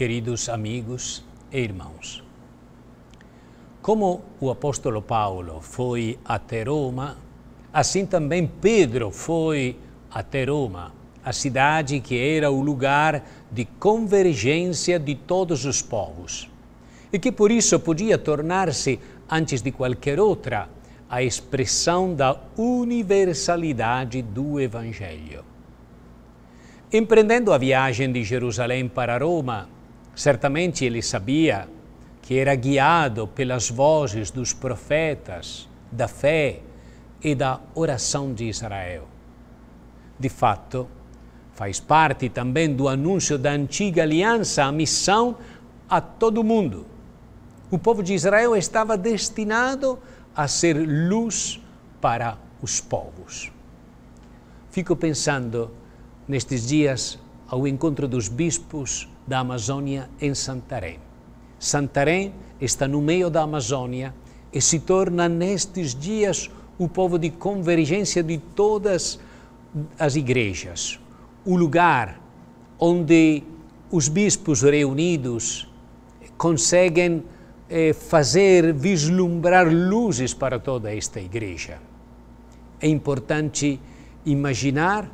queridos amigos e irmãos. Como o apóstolo Paulo foi até Roma, assim também Pedro foi até Roma, a cidade que era o lugar de convergência de todos os povos, e que por isso podia tornar-se, antes de qualquer outra, a expressão da universalidade do Evangelho. Empreendendo a viagem de Jerusalém para Roma, Certamente ele sabia que era guiado pelas vozes dos profetas, da fé e da oração de Israel. De fato, faz parte também do anúncio da antiga aliança a missão a todo mundo. O povo de Israel estava destinado a ser luz para os povos. Fico pensando nestes dias ao encontro dos bispos da Amazônia em Santarém. Santarém está no meio da Amazônia e se torna nestes dias o povo de convergência de todas as igrejas, o lugar onde os bispos reunidos conseguem eh, fazer vislumbrar luzes para toda esta igreja. É importante imaginar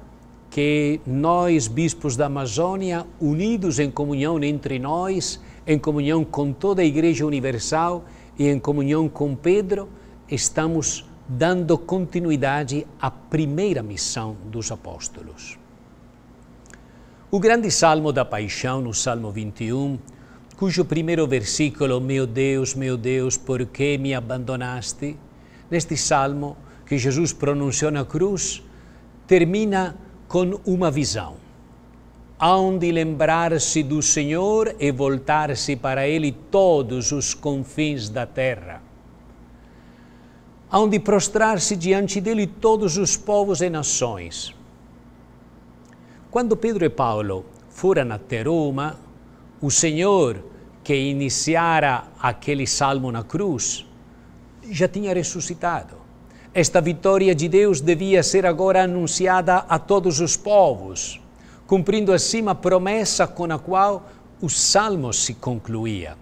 que nós, bispos da Amazônia, unidos em comunhão entre nós, em comunhão com toda a Igreja Universal e em comunhão com Pedro, estamos dando continuidade à primeira missão dos apóstolos. O grande Salmo da Paixão, no Salmo 21, cujo primeiro versículo, Meu Deus, meu Deus, por que me abandonaste? Neste salmo que Jesus pronunciou na cruz, termina com uma visão. Hão de lembrar-se do Senhor e voltar-se para Ele todos os confins da terra. Hão de prostrar-se diante dele todos os povos e nações. Quando Pedro e Paulo foram até Roma, o Senhor, que iniciara aquele salmo na cruz, já tinha ressuscitado. Esta vitória de Deus devia ser agora anunciada a todos os povos, cumprindo assim a promessa com a qual o salmo se concluía.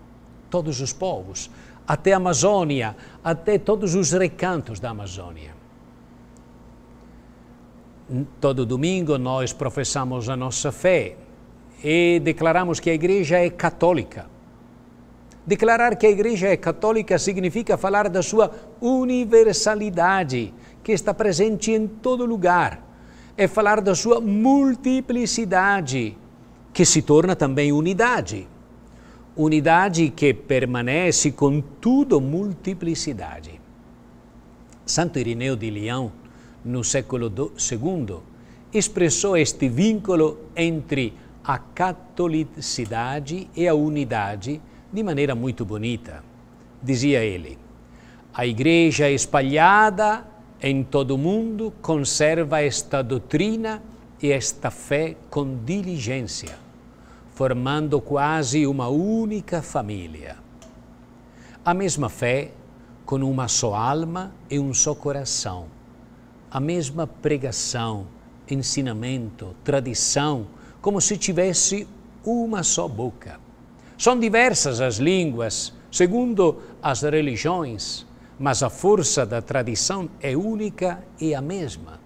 Todos os povos, até a Amazônia, até todos os recantos da Amazônia. Todo domingo nós professamos a nossa fé e declaramos que a Igreja é católica. Declarar que a Igreja é católica significa falar da sua universalidade, que está presente em todo lugar. É falar da sua multiplicidade, que se torna também unidade. Unidade que permanece, contudo, multiplicidade. Santo Irineu de Leão, no século II, expressou este vínculo entre a catolicidade e a unidade de maneira muito bonita. Dizia ele: A igreja espalhada em todo o mundo conserva esta doutrina e esta fé com diligência, formando quase uma única família. A mesma fé, com uma só alma e um só coração. A mesma pregação, ensinamento, tradição, como se tivesse uma só boca são diversas as línguas, segundo as religiões, mas a força da tradição é única e a mesma.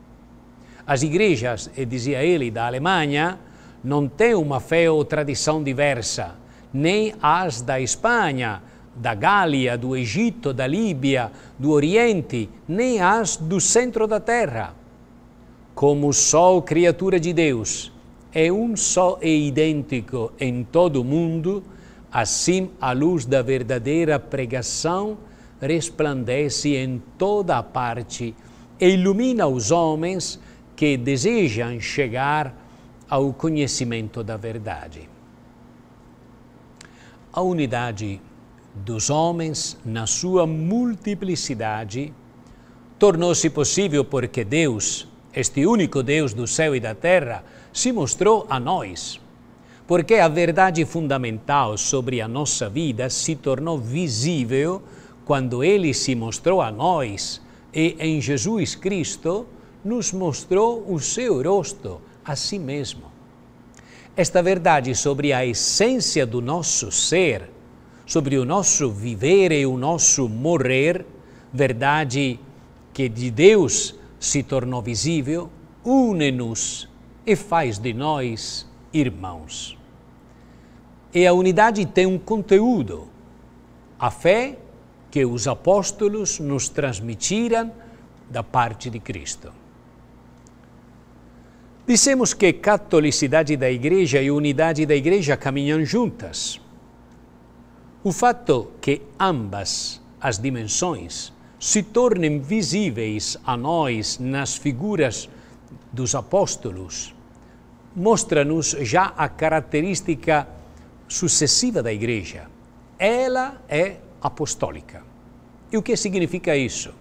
As igrejas, e dizia ele, da Alemanha, não têm uma fé ou tradição diversa, nem as da Espanha, da Gália, do Egito, da Líbia, do Oriente, nem as do centro da terra. Como só criatura de Deus, é um só e idêntico em todo o mundo, Assim, a luz da verdadeira pregação resplandece em toda a parte e ilumina os homens que desejam chegar ao conhecimento da verdade. A unidade dos homens na sua multiplicidade tornou-se possível porque Deus, este único Deus do céu e da terra, se mostrou a nós porque a verdade fundamental sobre a nossa vida se tornou visível quando ele se mostrou a nós e em Jesus Cristo nos mostrou o seu rosto a si mesmo. Esta verdade sobre a essência do nosso ser, sobre o nosso viver e o nosso morrer, verdade que de Deus se tornou visível, une-nos e faz de nós irmãos. E a unidade tem um conteúdo. A fé que os apóstolos nos transmitiram da parte de Cristo. Dissemos que catolicidade da Igreja e unidade da Igreja caminham juntas. O fato que ambas as dimensões se tornem visíveis a nós nas figuras dos apóstolos mostra-nos já a característica sucessiva da igreja, ela é apostólica. E o que significa isso?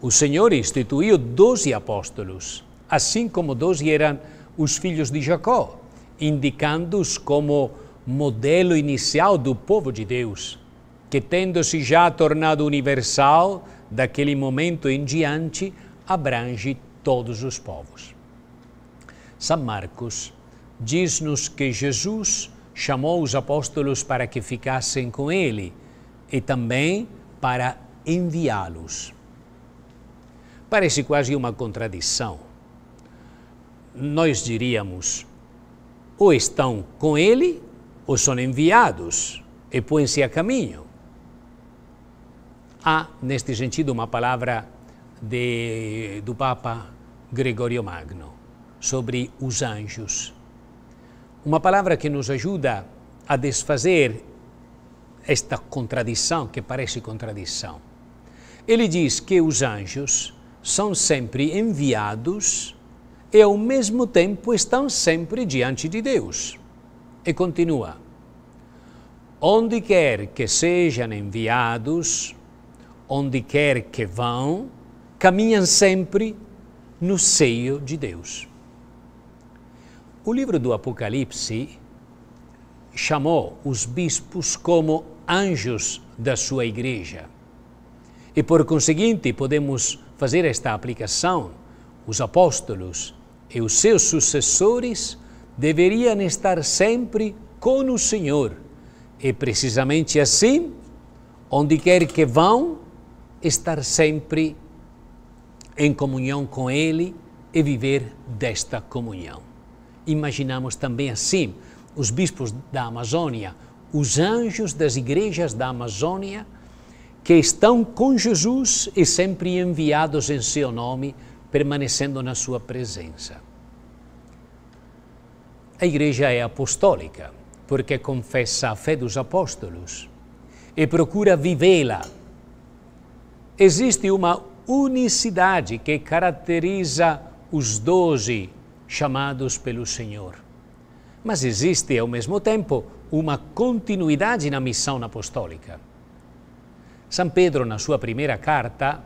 O Senhor instituiu doze apóstolos, assim como doze eram os filhos de Jacó, indicando-os como modelo inicial do povo de Deus, que tendo-se já tornado universal, daquele momento em diante abrange todos os povos. São Marcos diz-nos que Jesus chamou os apóstolos para que ficassem com ele e também para enviá-los. Parece quase uma contradição. Nós diríamos, ou estão com ele ou são enviados e põem-se a caminho. Há, neste sentido, uma palavra de, do Papa Gregório Magno sobre os anjos uma palavra que nos ajuda a desfazer esta contradição, que parece contradição. Ele diz que os anjos são sempre enviados e ao mesmo tempo estão sempre diante de Deus. E continua: Onde quer que sejam enviados, onde quer que vão, caminham sempre no seio de Deus. O livro do Apocalipse chamou os bispos como anjos da sua igreja. E por conseguinte, podemos fazer esta aplicação. Os apóstolos e os seus sucessores deveriam estar sempre com o Senhor. E precisamente assim, onde quer que vão, estar sempre em comunhão com Ele e viver desta comunhão imaginamos também assim os bispos da Amazônia, os anjos das igrejas da Amazônia, que estão com Jesus e sempre enviados em seu nome, permanecendo na sua presença. A igreja é apostólica, porque confessa a fé dos apóstolos e procura vivê-la. Existe uma unicidade que caracteriza os doze chamados pelo Senhor. Mas existe, ao mesmo tempo, uma continuidade na missão apostólica. São Pedro, na sua primeira carta,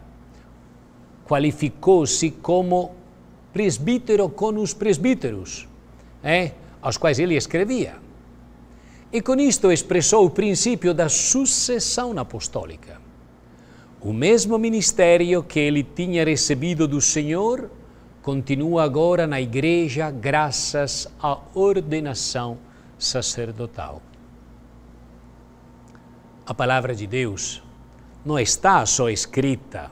qualificou-se como presbítero com os presbíteros, é, aos quais ele escrevia. E com isto expressou o princípio da sucessão apostólica. O mesmo ministério que ele tinha recebido do Senhor continua agora na igreja graças à ordenação sacerdotal. A palavra de Deus não está só escrita,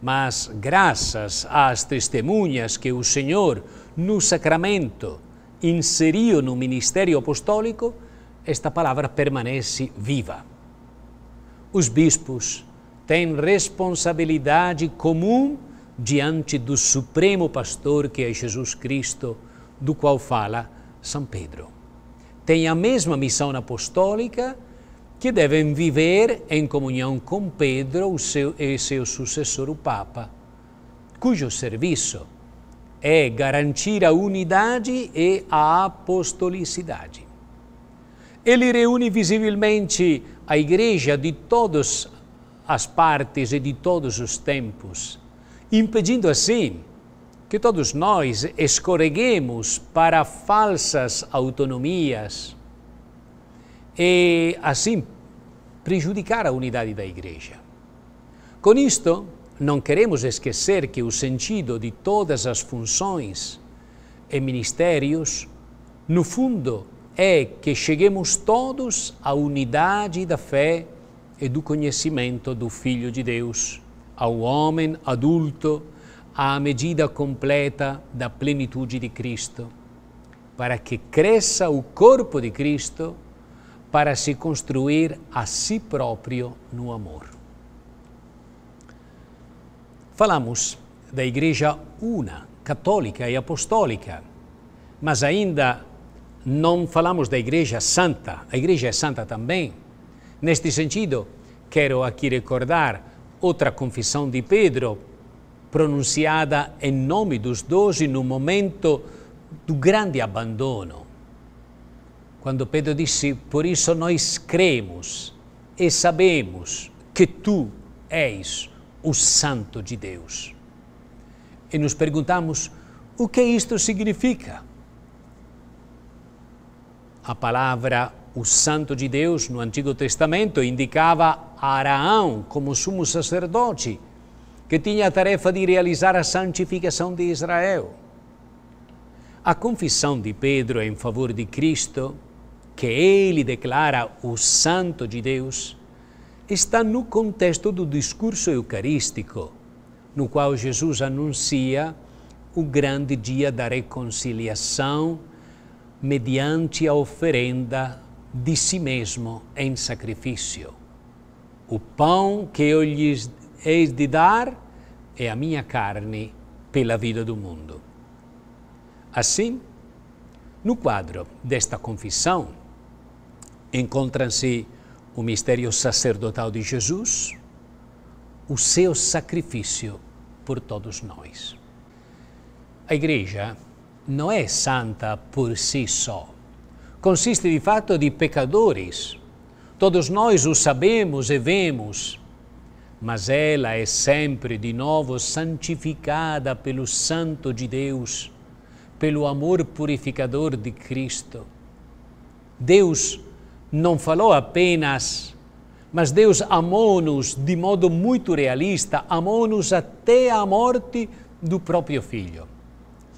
mas graças às testemunhas que o Senhor, no sacramento, inseriu no ministério apostólico, esta palavra permanece viva. Os bispos têm responsabilidade comum diante do supremo pastor que é Jesus Cristo, do qual fala São Pedro. Tem a mesma missão apostólica que devem viver em comunhão com Pedro o seu, e seu sucessor, o Papa, cujo serviço é garantir a unidade e a apostolicidade. Ele reúne visivelmente a Igreja de todas as partes e de todos os tempos impedindo assim que todos nós escorreguemos para falsas autonomias e assim prejudicar a unidade da Igreja. Com isto, não queremos esquecer que o sentido de todas as funções e ministérios, no fundo, é que cheguemos todos à unidade da fé e do conhecimento do Filho de Deus ao homem adulto à medida completa da plenitude de Cristo, para que cresça o corpo de Cristo para se construir a si próprio no amor. Falamos da Igreja una, católica e apostólica, mas ainda não falamos da Igreja Santa. A Igreja é santa também. Neste sentido, quero aqui recordar outra confissão de Pedro, pronunciada em nome dos doze no momento do grande abandono. Quando Pedro disse: Por isso nós cremos e sabemos que tu és o Santo de Deus. E nos perguntamos: o que isto significa? A palavra o santo de Deus no Antigo Testamento indicava a Araão como sumo sacerdote, que tinha a tarefa de realizar a santificação de Israel. A confissão de Pedro em favor de Cristo, que ele declara o santo de Deus, está no contexto do discurso eucarístico, no qual Jesus anuncia o grande dia da reconciliação mediante a oferenda de si mesmo em sacrifício. O pão que eu lhes hei de dar é a minha carne pela vida do mundo. Assim, no quadro desta confissão, encontram-se o mistério sacerdotal de Jesus, o seu sacrifício por todos nós. A Igreja não é santa por si só consiste de fato de pecadores. Todos nós o sabemos e vemos, mas ela é sempre de novo santificada pelo Santo de Deus, pelo amor purificador de Cristo. Deus não falou apenas, mas Deus amou-nos de modo muito realista, amou-nos até a morte do próprio filho.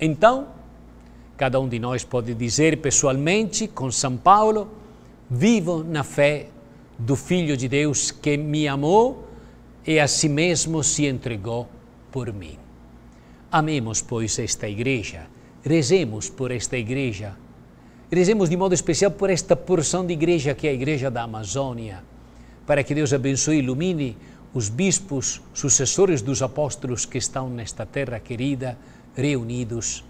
Então, Cada um de nós pode dizer pessoalmente com São Paulo: vivo na fé do Filho de Deus que me amou e a si mesmo se entregou por mim. Amemos, pois, esta igreja, rezemos por esta igreja, rezemos de modo especial por esta porção de igreja que é a Igreja da Amazônia, para que Deus abençoe e ilumine os bispos, sucessores dos apóstolos que estão nesta terra querida, reunidos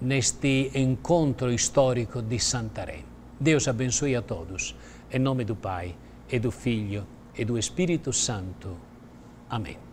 neste encontro histórico de Santarém. Deus abençoe a todos. Em nome do Pai, e do Filho, e do Espírito Santo. Amém.